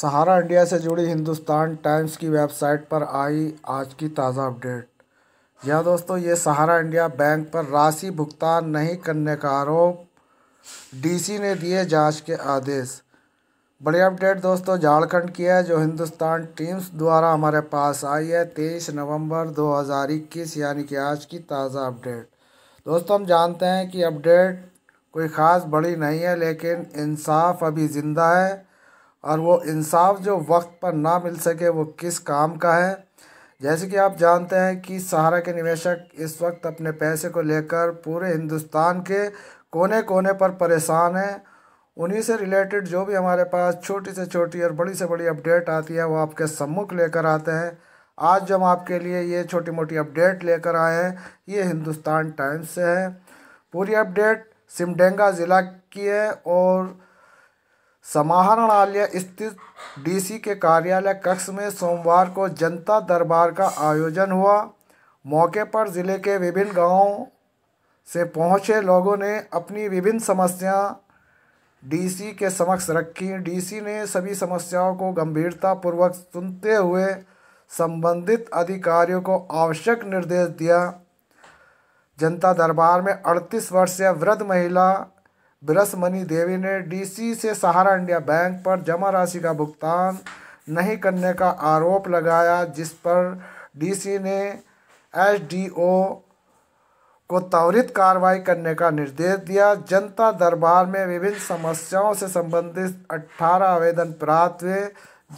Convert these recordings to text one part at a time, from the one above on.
सहारा India से जुड़ी Hindustan times की वेबसाइट पर आई आज की ताज़ा अपडेट यह दोस्तों ये सहारा इंडिया बैंक पर राशि भुगतान नहीं करने का आरोप डीसी ने दिए जांच के आदेश बड़ी अपडेट दोस्तों झारखंड की है जो हिंदुस्तान टीम्स द्वारा हमारे पास आई है तेईस नवंबर 2021 यानी कि आज की ताज़ा अपडेट दोस्तों हम जानते हैं कि अपडेट कोई ख़ास बड़ी नहीं है लेकिन इंसाफ अभी ज़िंदा है और वो इंसाफ जो वक्त पर ना मिल सके वो किस काम का है जैसे कि आप जानते हैं कि सहारा के निवेशक इस वक्त अपने पैसे को लेकर पूरे हिंदुस्तान के कोने कोने पर परेशान हैं उन्हीं से रिलेटेड जो भी हमारे पास छोटी से छोटी और बड़ी से बड़ी अपडेट आती है वो आपके सम्मुख लेकर आते हैं आज जो हम आपके लिए ये छोटी मोटी अपडेट लेकर आए हैं ये हिंदुस्तान टाइम्स से है पूरी अपडेट सिमडेंगा ज़िला की है और समाहरणालय स्थित डीसी के कार्यालय कक्ष में सोमवार को जनता दरबार का आयोजन हुआ मौके पर ज़िले के विभिन्न गांवों से पहुंचे लोगों ने अपनी विभिन्न समस्यां डीसी के समक्ष रखी डीसी ने सभी समस्याओं को गंभीरतापूर्वक सुनते हुए संबंधित अधिकारियों को आवश्यक निर्देश दिया जनता दरबार में अड़तीस वर्षीय वृद्ध महिला बिरसमणि देवी ने डीसी से सहारा इंडिया बैंक पर जमा राशि का भुगतान नहीं करने का आरोप लगाया जिस पर डीसी ने एसडीओ को त्वरित कार्रवाई करने का निर्देश दिया जनता दरबार में विभिन्न समस्याओं से संबंधित अट्ठारह आवेदन प्राप्त हुए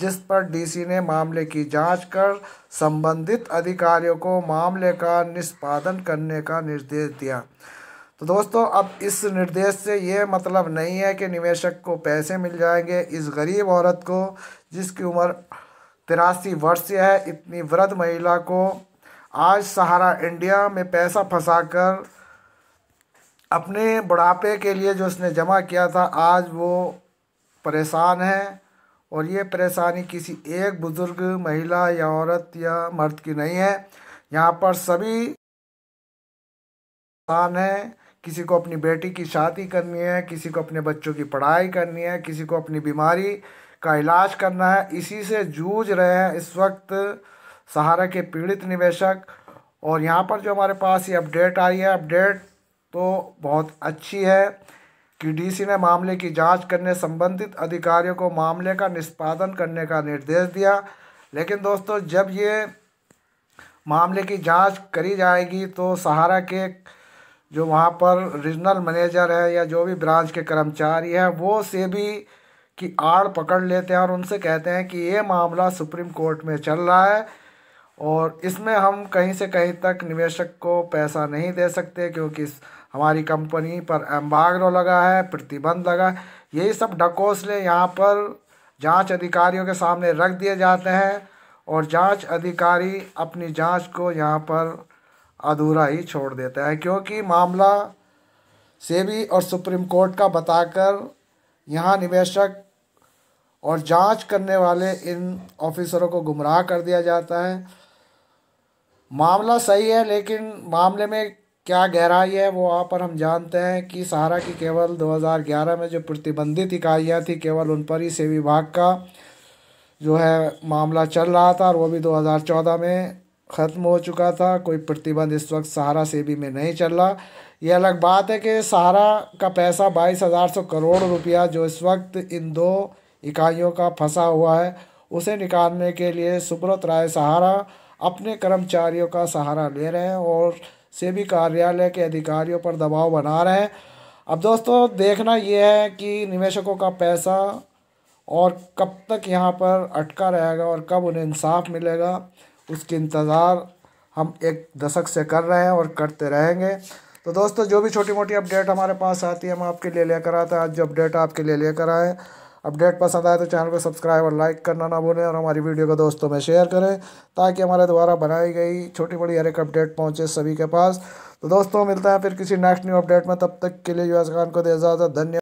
जिस पर डीसी ने मामले की जांच कर संबंधित अधिकारियों को मामले का निष्पादन करने का निर्देश दिया तो दोस्तों अब इस निर्देश से ये मतलब नहीं है कि निवेशक को पैसे मिल जाएंगे इस गरीब औरत को जिसकी उम्र तिरासी वर्ष है इतनी वृद्ध महिला को आज सहारा इंडिया में पैसा फंसाकर अपने बुढ़ापे के लिए जो उसने जमा किया था आज वो परेशान है और ये परेशानी किसी एक बुज़ुर्ग महिला या औरत या मर्द की नहीं है यहाँ पर सभी परेशान हैं किसी को अपनी बेटी की शादी करनी है किसी को अपने बच्चों की पढ़ाई करनी है किसी को अपनी बीमारी का इलाज करना है इसी से जूझ रहे हैं इस वक्त सहारा के पीड़ित निवेशक और यहाँ पर जो हमारे पास ये अपडेट आई है अपडेट तो बहुत अच्छी है कि डीसी ने मामले की जांच करने संबंधित अधिकारियों को मामले का निष्पादन करने का निर्देश दिया लेकिन दोस्तों जब ये मामले की जांच करी जाएगी तो सहारा के जो वहाँ पर रीजनल मैनेजर है या जो भी ब्रांच के कर्मचारी है वो से भी की आड़ पकड़ लेते हैं और उनसे कहते हैं कि ये मामला सुप्रीम कोर्ट में चल रहा है और इसमें हम कहीं से कहीं तक निवेशक को पैसा नहीं दे सकते क्योंकि हमारी कंपनी पर एम्बाग्रो लगा है प्रतिबंध लगा है यही सब डकोसले यहाँ पर जांच अधिकारियों के सामने रख दिए जाते हैं और जांच अधिकारी अपनी जांच को यहाँ पर अधूरा ही छोड़ देता है क्योंकि मामला सेबी और सुप्रीम कोर्ट का बताकर यहाँ निवेशक और जांच करने वाले इन ऑफिसरों को गुमराह कर दिया जाता है मामला सही है लेकिन मामले में क्या गहराई है वो वहाँ पर हम जानते हैं कि सहारा की केवल 2011 में जो प्रतिबंधित इकाइयाँ थी केवल उन पर ही सेवी विभाग का जो है मामला चल रहा था और वो भी 2014 में ख़त्म हो चुका था कोई प्रतिबंध इस वक्त सहारा सेबी में नहीं चल रहा यह अलग बात है कि सहारा का पैसा बाईस हज़ार सौ करोड़ रुपया जो इस वक्त इन दो इकाइयों का फंसा हुआ है उसे निकालने के लिए सुब्रत राय सहारा अपने कर्मचारियों का सहारा ले रहे हैं और सेबी कार्यालय के अधिकारियों पर दबाव बना रहे हैं अब दोस्तों देखना यह है कि निवेशकों का पैसा और कब तक यहाँ पर अटका रहेगा और कब उन्हें इंसाफ मिलेगा उसके इंतज़ार हम एक दशक से कर रहे हैं और करते रहेंगे तो दोस्तों जो भी छोटी मोटी अपडेट हमारे पास आती है हम आपके लिए लेकर आते हैं आज जो अपडेट आपके लिए लेकर आए अपडेट पसंद आए तो चैनल को सब्सक्राइब और लाइक करना ना भूलें और हमारी वीडियो को दोस्तों में शेयर करें ताकि हमारे द्वारा बनाई गई छोटी बड़ी हर एक अपडेट पहुँचे सभी के पास तो दोस्तों मिलता है फिर किसी नेक्स्ट न्यू अपडेट में तब तक के लिए यूएस खान को दे इजाज़त धन्यवाद